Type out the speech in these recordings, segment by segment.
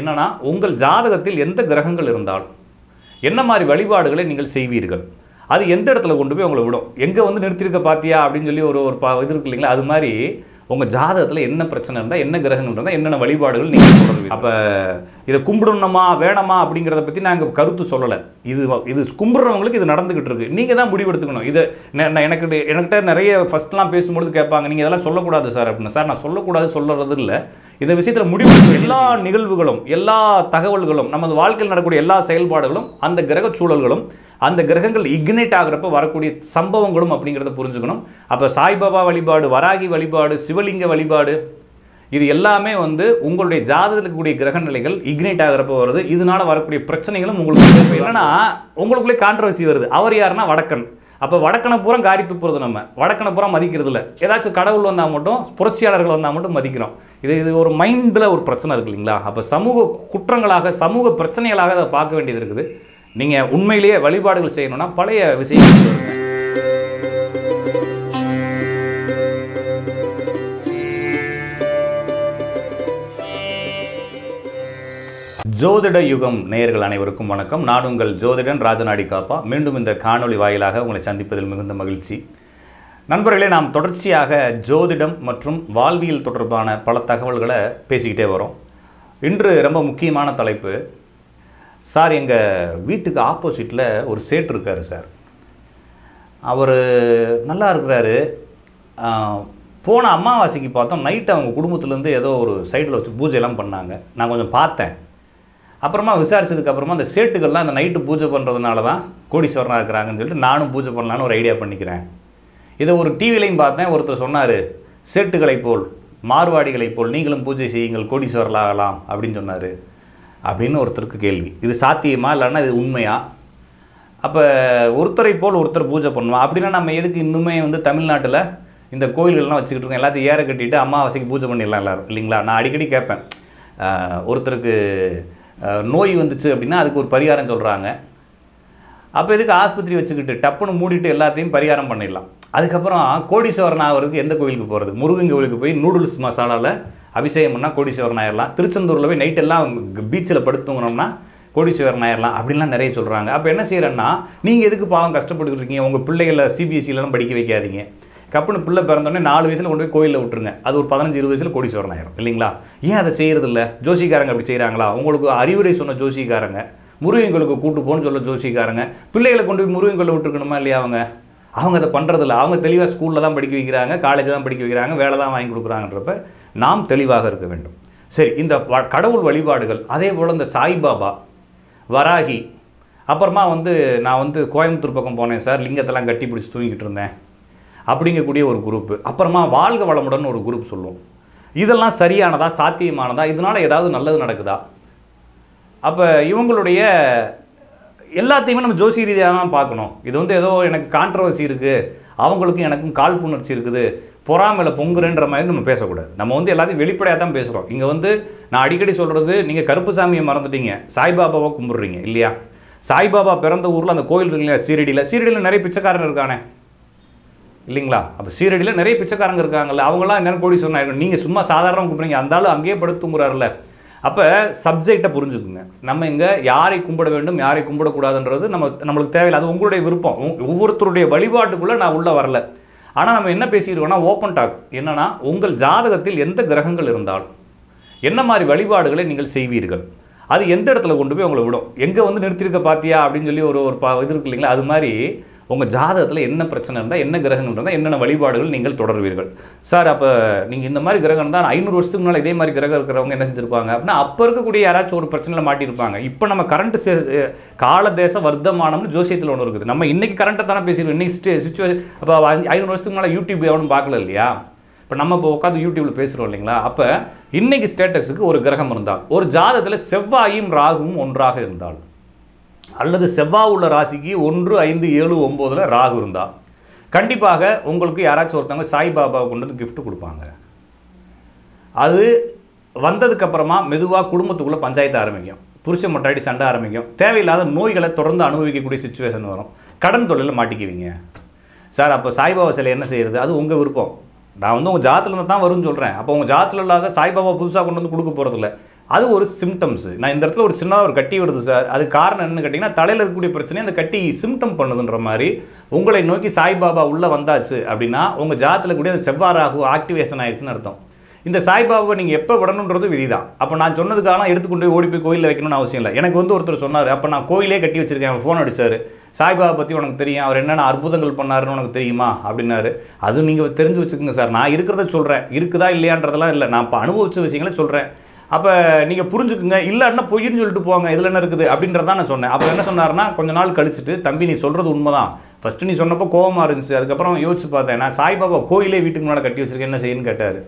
என்னென்னா உங்கள் ஜாதகத்தில் எந்த கிரகங்கள் இருந்தாலும் என்ன மாதிரி வழிபாடுகளை நீங்கள் செய்வீர்கள் அது எந்த இடத்துல கொண்டு போய் உங்களை விடும் எங்கே வந்து நிறுத்திருக்க பார்த்தியா அப்படின்னு சொல்லி ஒரு ஒரு பா இது இருக்கு இல்லைங்களா அது மாதிரி உங்கள் ஜாதகத்தில் என்ன பிரச்சனை இருந்தால் என்ன கிரகங்கள் இருந்தால் என்னென்ன வழிபாடுகள் நீங்கள் சொல்கிறது அப்போ இதை கும்பிடணுமா வேணாமா அப்படிங்கிறத பற்றி நாங்கள் கருத்து சொல்லலை இது இது கும்பிட்றவங்களுக்கு இது நடந்துக்கிட்டு இருக்குது நீங்கள் தான் முடிவெடுத்துக்கணும் இதை நான் எனக்கு என்கிட்ட நிறைய ஃபஸ்ட்லாம் பேசும்பொழுது கேட்பாங்க நீங்கள் இதெல்லாம் சொல்லக்கூடாது சார் அப்படின்னு சார் நான் சொல்லக்கூடாது சொல்லுறது இல்லை இந்த விஷயத்தில் முடிவு எல்லா நிகழ்வுகளும் எல்லா தகவல்களும் நமது வாழ்க்கையில் நடக்கூடிய எல்லா செயல்பாடுகளும் அந்த கிரக சூழல்களும் அந்த கிரகங்கள் இக்னைட் ஆகிறப்ப வரக்கூடிய சம்பவங்களும் அப்படிங்கிறத புரிஞ்சுக்கணும் அப்போ சாய்பாபா வழிபாடு வராகி வழிபாடு சிவலிங்க வழிபாடு இது எல்லாமே வந்து உங்களுடைய ஜாதகத்தில் இருக்கக்கூடிய கிரக நிலைகள் இக்னைட் ஆகிறப்ப வருது இதனால வரக்கூடிய பிரச்சனைகளும் உங்களுக்கு இல்லைன்னா உங்களுக்குள்ளே கான்ட்ரவர்சி வருது அவர் யாருன்னா வடக்கன் அப்போ வடக்கண பூரா காரி துப்புறது நம்ம வடக்கனை பூரா மதிக்கிறது இல்லை ஏதாச்சும் கடவுள் வந்தால் மட்டும் புரட்சியாளர்கள் வந்தால் மட்டும் மதிக்கிறோம் இது இது ஒரு மைண்டில் ஒரு பிரச்சனை இருக்குது இல்லைங்களா அப்போ சமூக குற்றங்களாக சமூக பிரச்சனைகளாக அதை பார்க்க வேண்டியது இருக்குது நீங்கள் உண்மையிலேயே வழிபாடுகள் செய்யணும்னா பழைய விஷயங்கள் ஜோதிட யுகம் நேயர்கள் அனைவருக்கும் வணக்கம் நான் உங்கள் ஜோதிடன் ராஜநாடி காப்பா மீண்டும் இந்த காணொளி வாயிலாக உங்களை சந்திப்பதில் மிகுந்த மகிழ்ச்சி நண்பர்களே நாம் தொடர்ச்சியாக ஜோதிடம் மற்றும் வாழ்வியல் தொடர்பான பல தகவல்களை பேசிக்கிட்டே வரோம் இன்று ரொம்ப முக்கியமான தலைப்பு சார் எங்கள் வீட்டுக்கு ஆப்போசிட்டில் ஒரு சேட்டு இருக்கார் சார் அவர் நல்லா இருக்கிறாரு போன அமாவாசைக்கு பார்த்தோம் நைட்டு அவங்க குடும்பத்துலேருந்து ஏதோ ஒரு சைடில் வச்சு பூஜையெல்லாம் பண்ணாங்க நான் கொஞ்சம் பார்த்தேன் அப்புறமா அப்புறமா அந்த சேட்டுகள்லாம் அந்த நைட்டு பூஜை பண்ணுறதுனால தான் கோடீஸ்வரனாக இருக்கிறாங்கன்னு சொல்லிட்டு நானும் பூஜை பண்ணலான்னு ஒரு ஐடியா பண்ணிக்கிறேன் இதை ஒரு டிவிலையும் பார்த்தேன் ஒருத்தர் சொன்னார் சேட்டுகளைப் போல் மார்வாடிகளைப் போல் நீங்களும் பூஜை செய்யுங்கள் கோடீஸ்வரலாகலாம் அப்படின்னு சொன்னார் அப்படின்னு ஒருத்தருக்கு கேள்வி இது சாத்தியமா இல்லைன்னா இது உண்மையா அப்போ ஒருத்தரை போல் ஒருத்தர் பூஜை பண்ணுவோம் அப்படின்னா நம்ம எதுக்கு இன்னுமே வந்து தமிழ்நாட்டில் இந்த கோயில்கள்லாம் வச்சுக்கிட்டு இருக்கோம் எல்லாத்தையும் ஏற கட்டிட்டு அம்மாவாசைக்கு பூஜை பண்ணிடலாம் எல்லோரும் இல்லைங்களா நான் அடிக்கடி கேட்பேன் ஒருத்தருக்கு நோய் வந்துச்சு அப்படின்னா அதுக்கு ஒரு பரிகாரம் சொல்கிறாங்க அப்போ இதுக்கு ஆஸ்பத்திரி வச்சுக்கிட்டு டப்புன்னு மூடிட்டு எல்லாத்தையும் பரிகாரம் பண்ணிடலாம் அதுக்கப்புறம் கோடீஸ்வரன் ஆகிறதுக்கு எந்த கோவிலுக்கு போகிறது முருகன் கோயிலுக்கு போய் நூடுல்ஸ் மசாலாவில் அபிஷேகம் பண்ணால் கோடீஸ்வரன் ஆயிடலாம் திருச்செந்தூரில் போய் நைட்டெல்லாம் பீச்சில் படுத்துங்கணும்னா கோடீஸ்வரன் ஆயிடலாம் அப்படின்லாம் நிறைய சொல்கிறாங்க அப்போ என்ன செய்கிறேன்னா நீங்கள் எதுக்கு பாவம் கஷ்டப்பட்டுக்கிட்டு இருக்கீங்க உங்கள் பிள்ளைகளை சிபிஎஸ்சிலலாம் e படிக்க வைக்காதீங்க கப்புன்னு பிள்ளை பிறந்தோடனே நாலு வயசில் கொண்டு போய் கோயிலில் விட்டுருங்க அது ஒரு பதினஞ்சு இருபது வயசில் கோடீஸ்வரன் ஆயிரும் இல்லைங்களா ஏன் அதை செய்கிறது இல்லை ஜோசிக்காரங்க அப்படி செய்கிறாங்களா உங்களுக்கு அறிவுரை சொன்ன ஜோசிக்காரங்க முருகங்களுக்கு கூட்டு போகணும்னு சொல்ல ஜோசிக்காரங்க பிள்ளைகளை கொண்டு போய் முருகங்களை விட்டுருக்கணுமா இல்லையா அவங்க அவங்க அதை பண்ணுறதில்ல அவங்க தெளிவாக ஸ்கூலில் தான் படிக்க வைக்கிறாங்க காலேஜ் தான் படிக்க வைக்கிறாங்க வேலை தான் வாங்கி கொடுக்குறாங்கன்றப்ப நாம் தெளிவாக இருக்க வேண்டும் சரி இந்த கடவுள் வழிபாடுகள் அதே போல் இந்த சாய்பாபா வராகி அப்புறமா வந்து நான் வந்து கோயம்புத்தூர் பக்கம் போனேன் சார் லிங்கத்தெல்லாம் கட்டி பிடிச்சி தூங்கிட்டு இருந்தேன் அப்படிங்கக்கூடிய ஒரு குரூப்பு அப்புறமா வாழ்க வளமுடன் ஒரு குரூப் சொல்லுவோம் இதெல்லாம் சரியானதா சாத்தியமானதா இதனால் ஏதாவது நல்லது நடக்குதா அப்போ இவங்களுடைய எல்லாத்தையுமே நம்ம ஜோசி ரீதியாக தான் பார்க்கணும் இது வந்து ஏதோ எனக்கு கான்ட்ரவர்சி இருக்குது அவங்களுக்கும் எனக்கும் காழ்ப்புணர்ச்சி இருக்குது பொறாமையில் பொங்குறேன்ற மாதிரி நம்ம பேசக்கூடாது நம்ம வந்து எல்லாத்தையும் வெளிப்படையாக தான் பேசுகிறோம் இங்கே வந்து நான் அடிக்கடி சொல்கிறது நீங்கள் கருப்பு சாமியை மறந்துட்டீங்க சாய்பாபாவை கும்பிட்றீங்க இல்லையா சாய்பாபா பிறந்த ஊரில் அந்த கோயில் இருக்குல்லையா சீரடியில் சீரடியில் நிறைய பிச்சைக்காரன் இருக்கானே இல்லைங்களா அப்போ சீரடியில் நிறைய பிச்சைக்காரங்க இருக்காங்கல்ல அவங்களாம் என்னென்ன கோடி சொன்னாங்க நீங்கள் சும்மா சாதாரணமாக கும்பிடுங்க அந்த ஆள் அங்கேயே படுத்துங்கிறாருல அப்போ சப்ஜெக்டை புரிஞ்சுக்குங்க நம்ம இங்கே யாரை கும்பிட வேண்டும் யாரை கும்பிடக்கூடாதுன்றது நம்ம நம்மளுக்கு தேவையில்லை அது உங்களுடைய விருப்பம் ஒவ்வொருத்தருடைய வழிபாட்டுக்குள்ளே நான் உள்ளே வரல ஆனால் நம்ம என்ன பேசியிருக்கோம்னா ஓப்பன் டாக் என்னென்னா உங்கள் ஜாதகத்தில் எந்த கிரகங்கள் இருந்தாலும் என்ன மாதிரி வழிபாடுகளை நீங்கள் செய்வீர்கள் அது எந்த இடத்துல கொண்டு போய் உங்களை விடும் எங்கே வந்து நிறுத்தியிருக்க பார்த்தியா அப்படின்னு சொல்லி ஒரு ஒரு ப இது இருக்கு இல்லைங்களா அது மாதிரி உங்கள் ஜாதகத்தில் என்ன பிரச்சனை இருந்தால் என்ன கிரகங்கள் இருந்தால் என்னென்ன வழிபாடுகள் நீங்கள் தொடர்வீர்கள் சார் அப்போ நீங்கள் இந்த மாதிரி கிரகம் தான் ஐநூறு வருஷத்துக்கு இதே மாதிரி கிரகம் இருக்கிறவங்க என்ன செஞ்சுருப்பாங்க அப்படின்னா அப்போ இருக்கக்கூடிய யாராச்சும் ஒரு பிரச்சனையில் மாட்டியிருப்பாங்க இப்போ நம்ம கரண்ட் கால தேச வர்த்தமானம்னு ஜோசியத்தில் ஒன்று இருக்குது நம்ம இன்றைக்கி கரண்ட்டை தானே பேசிடுவோம் இன்றைக்கி சுச்சுவேஷன் அப்போ ஐநூறு வருஷத்துக்கு மேலே யூடியூப் எவனும் பார்க்கல இல்லையா இப்போ நம்ம இப்போ உட்காந்து யூடியூப்பில் பேசுகிறோம் இல்லைங்களா அப்போ இன்றைக்கி ஸ்டேட்டஸுக்கு ஒரு கிரகம் இருந்தால் ஒரு ஜாதத்தில் செவ்வாயும் ராகுவும் ஒன்றாக இருந்தால் அல்லது செவ்வாய் உள்ள ராசிக்கு ஒன்று ஐந்து ஏழு ஒம்போதில் ராகு இருந்தால் கண்டிப்பாக உங்களுக்கு யாராச்சும் ஒருத்தவங்க சாய்பாபாவை கொண்டு வந்து கிஃப்ட் கொடுப்பாங்க அது வந்ததுக்கப்புறமா மெதுவாக குடும்பத்துக்குள்ளே பஞ்சாயத்து ஆரம்பிக்கும் புருஷன் மொட்டாடி சண்டை ஆரம்பிக்கும் தேவையில்லாத நோய்களை தொடர்ந்து அனுபவிக்கக்கூடிய சுச்சுவேஷன் வரும் கடன் தொழிலில் மாட்டிக்குவீங்க சார் அப்போ சாய்பாபா சிலை என்ன செய்கிறது அது உங்கள் விருப்பம் நான் வந்து உங்கள் ஜாத்திலேருந்து தான் வரும்னு சொல்கிறேன் அப்போ உங்கள் ஜாத்தில் இல்லாத சாய்பாபா புதுசாக கொண்டு வந்து கொடுக்க போகிறதில்ல அது ஒரு சிம்டம்ஸ் நான் இந்த இடத்துல ஒரு சின்னதாக ஒரு கட்டி விடுது சார் அது காரணம் என்னன்னு கேட்டிங்கன்னா தலையில் இருக்கக்கூடிய பிரச்சனை அந்த கட்டி சிம்டம் பண்ணுதுன்ற மாதிரி உங்களை நோக்கி சாய்பாபா உள்ளே வந்தாச்சு அப்படின்னா உங்கள் ஜாத்தில் கூடிய அந்த செவ்வாறாகு ஆக்டிவேஷன் ஆயிடுச்சுன்னு அர்த்தம் இந்த சாய்பாபாவை நீங்கள் எப்போ விடணுன்றது விதி தான் அப்போ நான் சொன்னதுக்காக எடுத்துக்கொண்டு போய் ஓடி போய் கோயிலில் வைக்கணும்னு அவசியம் இல்லை எனக்கு வந்து ஒருத்தர் சொன்னார் அப்போ நான் கோயிலே கட்டி வச்சிருக்கேன் அவன் ஃபோன் அடித்தார் சாய்பாபா பற்றி உனக்கு தெரியும் அவர் என்னென்ன அற்புதங்கள் பண்ணாருன்னு உனக்கு தெரியுமா அப்படின்னாரு அது நீங்கள் தெரிஞ்சு வச்சுக்கோங்க சார் நான் இருக்கிறத சொல்கிறேன் இருக்குதா இல்லையான்றதெல்லாம் இல்லை நான் இப்போ அனுபவித்த விஷயங்களே சொல்கிறேன் அப்போ நீங்கள் புரிஞ்சுக்குங்க இல்லைன்னா பொய்ன்னு சொல்லிட்டு போங்க இதில் என்ன இருக்குது அப்படின்றதான் நான் சொன்னேன் அப்போ என்ன சொன்னார்னா கொஞ்ச நாள் கழிச்சுட்டு தம்பி நீ சொல்கிறது தான் ஃபஸ்ட்டு நீ சொன்னப்போ கோவமாக இருந்துச்சு அதுக்கப்புறம் யோசிச்சு பார்த்தேன் நான் சாய்பாபா கோயிலே வீட்டுக்கு முன்னால் கட்டி வச்சிருக்கேன் என்ன செய்யன்னு கேட்டார்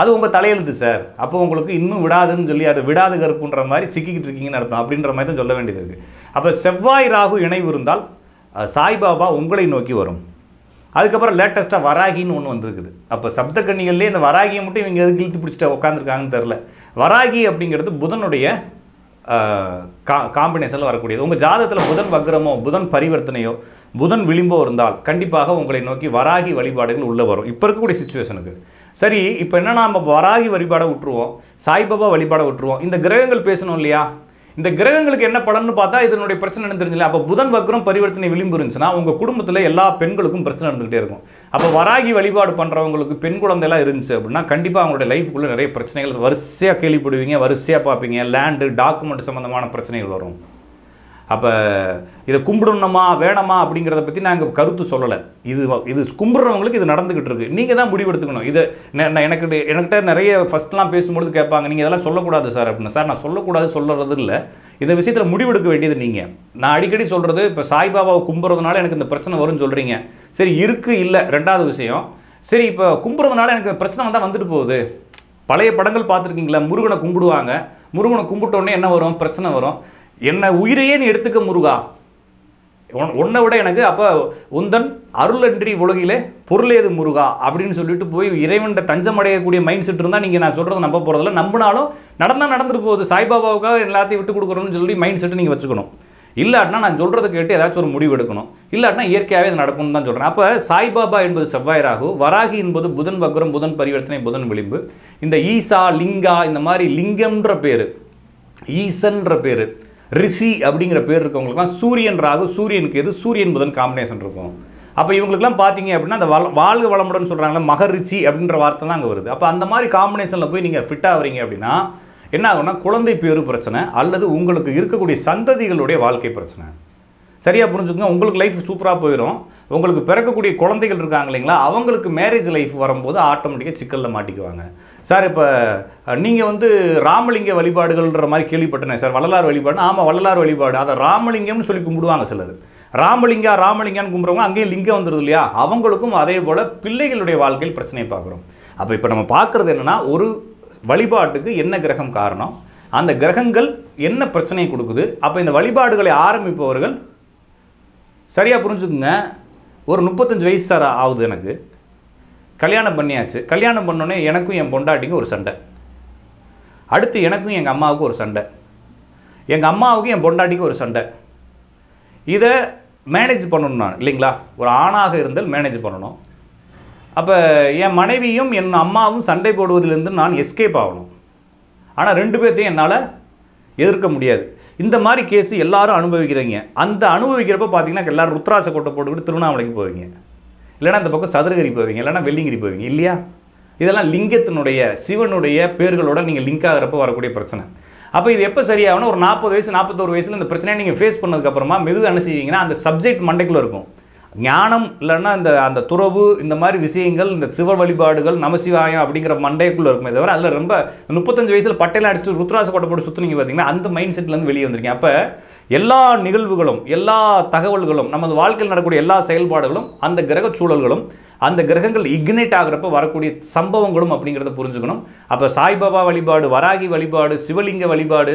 அது உங்கள் தலையெழுத்து சார் அப்போ உங்களுக்கு இன்னும் விடாதுன்னு சொல்லி அது விடாது கருப்புன்ற மாதிரி சிக்கிக்கிட்டு இருக்கீங்கன்னு அர்த்தம் அப்படின்ற மாதிரி தான் சொல்ல வேண்டியது இருக்குது அப்போ செவ்வாய் ராகு இணைவு இருந்தால் சாய்பாபா உங்களை நோக்கி வரும் அதுக்கப்புறம் லேட்டஸ்ட்டாக வராகின்னு ஒன்று வந்திருக்குது அப்போ சப்த கண்ணிகள்லேயே இந்த வராகியை மட்டும் இவங்க எதுக்கு இழுத்து பிடிச்சிட்டு உட்காந்துருக்காங்கன்னு தெரில வராகி அப்படிங்கிறது புதனுடைய கா காம்பினேஷனில் வரக்கூடியது உங்கள் ஜாதகத்தில் புதன் வக்ரமோ புதன் பரிவர்த்தனையோ புதன் விளிம்போ இருந்தால் கண்டிப்பாக உங்களை நோக்கி வராகி வழிபாடுகள் உள்ளே வரும் இப்போ இருக்கக்கூடிய சுச்சுவேஷனுக்கு சரி இப்போ என்னென்னா நம்ம வராகி வழிபாடை விட்டுருவோம் சாய்பாபா வழிபாடை விட்டுருவோம் இந்த கிரகங்கள் பேசணும் இல்லையா இந்த கிரகங்களுக்கு என்ன பலன் பார்த்தா இதனுடைய பிரச்சனை தெரிஞ்சல அப்போ புதன் வக்ரம் பரிவர்த்தனை விளிம்பு இருந்துச்சுன்னா உங்கள் குடும்பத்தில் எல்லா பெண்களுக்கும் பிரச்சனை நடந்துகிட்டே இருக்கும் அப்போ வராகி வழிபாடு பண்ணுறவங்களுக்கு பெண் குழந்தைலாம் இருந்துச்சு அப்படின்னா கண்டிப்பாக அவங்களுடைய லைஃபுக்குள்ளே நிறைய பிரச்சனைகள் வரிசையாக கேள்விப்படுவீங்க வரிசையாக பார்ப்பீங்க லேண்டு டாக்குமெண்ட் சம்மந்தமான பிரச்சனைகள் வரும் அப்போ இதை கும்பிடணுமா வேணாமா அப்படிங்கிறத பற்றி நாங்கள் கருத்து சொல்லலை இது இது கும்பிட்றவங்களுக்கு இது நடந்துக்கிட்டு இருக்குது நீங்கள் தான் முடிவெடுத்துக்கணும் இது எனக்கு எனக்கிட்ட நிறைய ஃபஸ்ட்லாம் பேசும்பொழுது கேட்பாங்க நீங்கள் இதெல்லாம் சொல்லக்கூடாது சார் அப்படின்னு சார் நான் சொல்லக்கூடாது சொல்கிறது இல்லை இந்த விஷயத்தில் முடிவெடுக்க வேண்டியது நீங்கள் நான் அடிக்கடி சொல்கிறது இப்போ சாய்பாபாவை கும்புறதுனால எனக்கு இந்த பிரச்சனை வரும்னு சொல்கிறீங்க சரி இருக்குது இல்லை ரெண்டாவது விஷயம் சரி இப்போ கும்புறதுனால எனக்கு பிரச்சனை வந்தால் வந்துட்டு போகுது பழைய படங்கள் பார்த்துருக்கீங்களா முருகனை கும்பிடுவாங்க முருகனை கும்பிட்டோன்னே என்ன வரும் பிரச்சனை வரும் என்னை உயிரையே நீ எடுத்துக்க முருகா உன்னை விட எனக்கு அப்போ உந்தன் அருளன்றி உலகிலே பொருளேது முருகா அப்படின்னு சொல்லிட்டு போய் இறைவன் தஞ்சம் அடையக்கூடிய மைண்ட் செட் இருந்தால் நீங்கள் நான் சொல்கிறத நம்ப போகிறதில்ல நம்பினாலும் நடந்தால் நடந்துட்டு போகுது சாய்பாபாவுக்காக எல்லாத்தையும் விட்டு கொடுக்குறோம்னு சொல்லி மைண்ட் செட்டு நீங்கள் வச்சுக்கணும் இல்லாட்டினா நான் சொல்கிறத கேட்டு ஏதாச்சும் ஒரு முடிவு எடுக்கணும் இல்லாட்டினா இயற்கையாகவே இது நடக்கும்னு தான் சொல்கிறேன் அப்போ சாய்பாபா என்பது செவ்வாய் ராகு வராகி என்பது புதன் வக்ரம் புதன் பரிவர்த்தனை புதன் விளிம்பு இந்த ஈசா லிங்கா இந்த மாதிரி லிங்கம்ன்ற பேர் ஈசன்ற பேர் ரிஷி அப்படிங்கிற பேர் இருக்கவங்களுக்குலாம் சூரியன் ராகு சூரியனுக்கு எது சூரியன் புதன் காம்பினேஷன் இருக்கும் அப்போ இவங்களுக்குலாம் பார்த்தீங்க அப்படின்னா அந்த வள வாழ்க வளமுடன் சொல்கிறாங்களே மகரிஷி அப்படின்ற வார்த்தை தான் அங்கே வருது அப்போ அந்த மாதிரி காம்பினேஷனில் போய் நீங்கள் ஃபிட் வரீங்க அப்படின்னா என்ன ஆகும்னா குழந்தை பேரு பிரச்சனை அல்லது உங்களுக்கு இருக்கக்கூடிய சந்ததிகளுடைய வாழ்க்கை பிரச்சனை சரியாக புரிஞ்சுக்கங்க உங்களுக்கு லைஃப் சூப்பராக போயிடும் உங்களுக்கு பிறக்கக்கூடிய குழந்தைகள் இருக்காங்க இல்லைங்களா அவங்களுக்கு மேரேஜ் லைஃப் வரும்போது ஆட்டோமேட்டிக்காக சிக்கலில் மாட்டிக்குவாங்க சார் இப்போ நீங்கள் வந்து ராமலிங்க வழிபாடுகள்ன்ற மாதிரி கேள்விப்பட்டனே சார் வள்ளலார் வழிபாடு ஆமாம் வள்ளலார் வழிபாடு அதை ராமலிங்கம்னு சொல்லி கும்பிடுவாங்க சிலர் ராமலிங்கா ராமலிங்கான்னு கும்பிட்றவங்க அங்கேயும் லிங்கம் வந்துடுது இல்லையா அவங்களுக்கும் அதே போல் பிள்ளைகளுடைய வாழ்க்கையில் பிரச்சனையை பார்க்குறோம் அப்போ இப்போ நம்ம பார்க்குறது என்னென்னா ஒரு வழிபாட்டுக்கு என்ன கிரகம் காரணம் அந்த கிரகங்கள் என்ன பிரச்சனையை கொடுக்குது அப்போ இந்த வழிபாடுகளை ஆரம்பிப்பவர்கள் சரியாக புரிஞ்சுக்குங்க ஒரு முப்பத்தஞ்சு வயசு சார் ஆகுது எனக்கு கல்யாணம் பண்ணியாச்சு கல்யாணம் பண்ணோன்னே எனக்கும் என் பொண்டாட்டிக்கும் ஒரு சண்டை அடுத்து எனக்கும் எங்கள் அம்மாவுக்கும் ஒரு சண்டை எங்கள் அம்மாவுக்கும் என் பொண்டாட்டிக்கும் ஒரு சண்டை இதை மேனேஜ் பண்ணணும் நான் இல்லைங்களா ஒரு ஆணாக இருந்தால் மேனேஜ் பண்ணணும் அப்போ என் மனைவியும் என் அம்மாவும் சண்டை போடுவதிலிருந்து நான் எஸ்கேப் ஆகணும் ஆனால் ரெண்டு பேர்த்தையும் என்னால் எதிர்க்க முடியாது இந்த மாதிரி கேஸ் எல்லாரும் அனுபவிக்கிறீங்க அந்த அனுபவிக்கிறப்ப பார்த்தீங்கன்னா எல்லாரும் ருத்ராச கோட்டை போட்டுக்கிட்டு திருவண்ணாமலைக்கு போவீங்க இல்லைனா அந்த பக்கம் சதுரகிரி போவீங்க இல்லைனா வெள்ளிங்கிரி போவீங்க இல்லையா இதெல்லாம் லிங்கத்தினுடைய சிவனுடைய பேர்களோட நீங்கள் லிங்க் ஆகிறப்ப வரக்கூடிய பிரச்சனை அப்போ இது எப்போ சரியாகணும் ஒரு நாற்பது வயசு நாற்பத்தோரு வயசில் இந்த பிரச்சனையை நீங்கள் ஃபேஸ் பண்ணதுக்கப்புறமா மெதுவாக என்ன செய்வீங்கன்னா அந்த சப்ஜெக்ட் மண்டைக்குள்ளே இருக்கும் ஞானம் இல்லைன்னா இந்த அந்த துறவு இந்த மாதிரி விஷயங்கள் இந்த சிவ வழிபாடுகள் நமசிவாயம் அப்படிங்கிற மண்டைக்குள்ளே இருக்குமே தவிர அதில் ரொம்ப முப்பத்தஞ்சு வயசில் பட்டையில அடிச்சுட்டு ருத்ராச கொட்டை போட்டு சுற்றுனீங்க பார்த்தீங்கன்னா அந்த மைண்ட் செட்லேருந்து வெளியே வந்திருக்கீங்க அப்போ எல்லா நிகழ்வுகளும் எல்லா தகவல்களும் நமது வாழ்க்கையில் நடக்கூடிய எல்லா செயல்பாடுகளும் அந்த கிரகச்சூழல்களும் சூழல்களும் அந்த கிரகங்கள் இக்னைட் ஆகிறப்ப வரக்கூடிய சம்பவங்களும் அப்படிங்கிறத புரிஞ்சுக்கணும் அப்போ சாய்பாபா வழிபாடு வராகி வழிபாடு சிவலிங்க வழிபாடு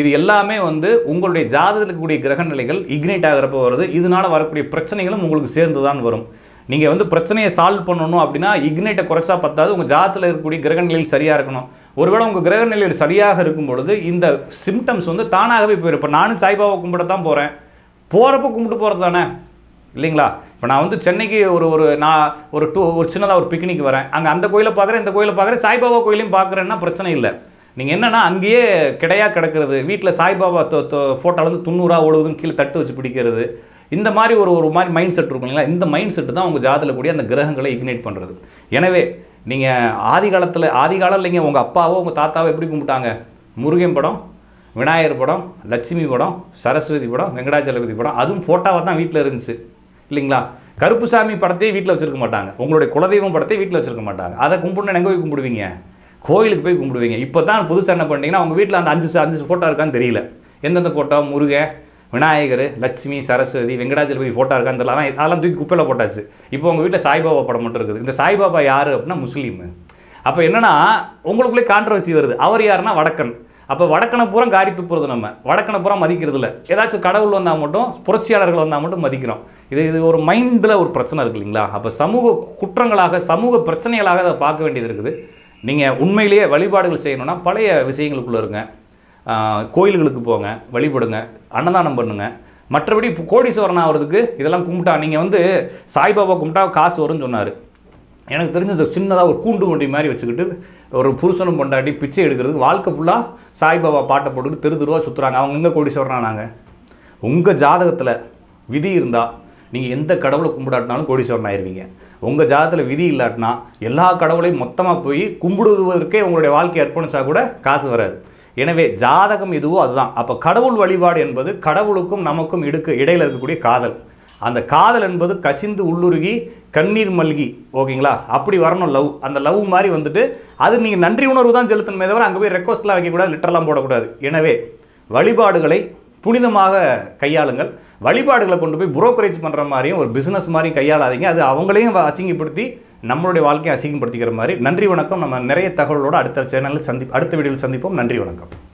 இது எல்லாமே வந்து உங்களுடைய ஜாதகத்தில் இருக்கக்கூடிய கிரக நிலைகள் இக்னைட் ஆகிறப்ப வருது இதனால் வரக்கூடிய பிரச்சனைகளும் உங்களுக்கு சேர்ந்து தான் வரும் நீங்கள் வந்து பிரச்சனையை சால்வ் பண்ணணும் அப்படின்னா இக்னைட்டை குறைச்சா பத்தாது உங்கள் ஜாதத்தில் இருக்கக்கூடிய கிரக நிலையில் சரியாக இருக்கணும் ஒருவேளை உங்கள் கிரக நிலையில் சரியாக இருக்கும் பொழுது இந்த சிம்டம்ஸ் வந்து தானாகவே போயிடும் இப்போ நானும் சாய்பாபா கும்பிட தான் போகிறேன் போகிறப்ப கும்பிட்டு போகிறது தானே இல்லைங்களா இப்போ நான் வந்து சென்னைக்கு ஒரு ஒரு நான் ஒரு டூ ஒரு சின்னதாக ஒரு பிக்னிக் வரேன் அங்கே அந்த கோயிலை பார்க்குறேன் இந்த கோயிலை பார்க்குறேன் சாய்பாபா கோயிலையும் பார்க்குறேன்னா பிரச்சனை இல்லை நீங்கள் என்னென்னா அங்கேயே கிடையா கிடக்கிறது வீட்டில் சாய்பாபா தோ ஃபோட்டோவில் வந்து தொண்ணூறா ஓடுவதுன்னு கீழே தட்டு வச்சு பிடிக்கிறது இந்த மாதிரி ஒரு ஒரு மாதிரி மைண்ட் செட் இருக்கும் இல்லைங்களா இந்த மைண்ட் செட்டு தான் உங்கள் ஜாதியில் கூடிய அந்த கிரகங்களை இக்னேட் பண்ணுறது எனவே நீங்கள் ஆதி காலத்தில் ஆதி காலம் இல்லைங்க உங்கள் அப்பாவோ உங்கள் தாத்தாவோ எப்படி கும்பிட்டாங்க முருகன் படம் விநாயகர் படம் லட்சுமி படம் சரஸ்வதி படம் வெங்கடாச்சலபதி படம் அதுவும் ஃபோட்டோவாக தான் வீட்டில் இருந்துச்சு இல்லைங்களா கருப்புசாமி படத்தையே வீட்டில் வச்சுருக்க மாட்டாங்க உங்களுடைய குலதெய்வம் படத்தையும் வீட்டில் வச்சுருக்க மாட்டாங்க அதை கும்பிடுன்னு எங்கே போய் கும்பிடுவீங்க கோயிலுக்கு போய் கும்பிடுவீங்க இப்போ தான் புதுசாக என்ன பண்ணிட்டீங்கன்னா அவங்க வீட்டில் அந்த அஞ்சு அஞ்சு ஃபோட்டோ இருக்கான்னு தெரியல எந்தெந்த ஃபோட்டோ முருகன் விநாயகர் லட்சுமி சரஸ்வதி வெங்கடாஜலபதி ஃபோட்டோ இருக்கான்னு தெரியல அதெல்லாம் தூக்கி குப்பையில் போட்டாச்சு இப்போ உங்கள் வீட்டில் சாய்பாபா படம் மட்டும் இருக்குது இந்த சாய்பாபா யார் அப்படின்னா முஸ்லீம் அப்போ என்னென்னா உங்களுக்குள்ளே கான்ட்ரவர்சி வருது அவர் யாருன்னா வடக்கன் அப்போ வடக்கனை பூரா காரி துப்புறது நம்ம வடக்கனை பூரா மதிக்கிறது இல்லை ஏதாச்சும் கடவுள் வந்தால் மட்டும் புரட்சியாளர்கள் வந்தால் மட்டும் மதிக்கிறோம் இது இது ஒரு மைண்டில் ஒரு பிரச்சனை இருக்கு இல்லைங்களா அப்போ சமூக குற்றங்களாக சமூக பிரச்சனைகளாக அதை பார்க்க வேண்டியது இருக்குது நீங்கள் உண்மையிலேயே வழிபாடுகள் செய்யணும்னா பழைய விஷயங்களுக்குள்ளே இருங்க கோயில்களுக்கு போங்க வழிபடுங்க அன்னதானம் பண்ணுங்கள் மற்றபடி கோடீஸ்வரன் ஆகிறதுக்கு இதெல்லாம் கும்பிட்டா நீங்கள் வந்து சாய்பாபா கும்பிட்டா காசு வரும்னு சொன்னார் எனக்கு தெரிஞ்சது சின்னதாக ஒரு கூண்டு வண்டி மாதிரி வச்சுக்கிட்டு ஒரு புருஷனும் கொண்டாடி பிச்சை எடுக்கிறதுக்கு வாழ்க்கை ஃபுல்லாக சாய்பாபா பாட்டை போட்டுக்கிட்டு தெரு தெருவாக சுற்றுறாங்க அவங்க எங்கே கோடி சொல்கிறாங்க உங்கள் ஜாதகத்தில் விதி இருந்தால் நீங்கள் எந்த கடவுளை கும்பிடாட்டினாலும் கோடீஸ்வரன் ஆயிடுவீங்க உங்கள் ஜாதத்தில் விதி இல்லாட்டினா எல்லா கடவுளையும் மொத்தமாக போய் கும்பிடுவதற்கே உங்களுடைய வாழ்க்கையை அர்ப்பணிச்சா கூட காசு வராது எனவே ஜாதகம் எதுவோ அதுதான் அப்போ கடவுள் வழிபாடு என்பது கடவுளுக்கும் நமக்கும் இடுக்கு இடையில் இருக்கக்கூடிய காதல் அந்த காதல் என்பது கசிந்து உள்ளுருகி கண்ணீர் மல்கி ஓகேங்களா அப்படி வரணும் லவ் அந்த லவ் மாதிரி வந்துட்டு அது நீங்கள் நன்றி உணர்வு தான் செலுத்தணுமே தவிர அங்கே போய் ரெக்வஸ்ட்லாம் வைக்கக்கூடாது லிட்டரெலாம் போடக்கூடாது எனவே வழிபாடுகளை புனிதமாக கையாளுங்கள் வழிபாடுகளை கொண்டு போய் புரோக்கரேஜ் பண்ணுற மாதிரியும் ஒரு பிஸ்னஸ் மாதிரியும் கையாளாதீங்க அது அவங்களையும் அசிங்கப்படுத்தி நம்மளுடைய வாழ்க்கையை அசிங்கப்படுத்திக்கிற மாதிரி நன்றி வணக்கம் நம்ம நிறைய தகவலோடு அடுத்த சேனலில் சந்தி அடுத்த வீடியோவில் சந்திப்போம் நன்றி வணக்கம்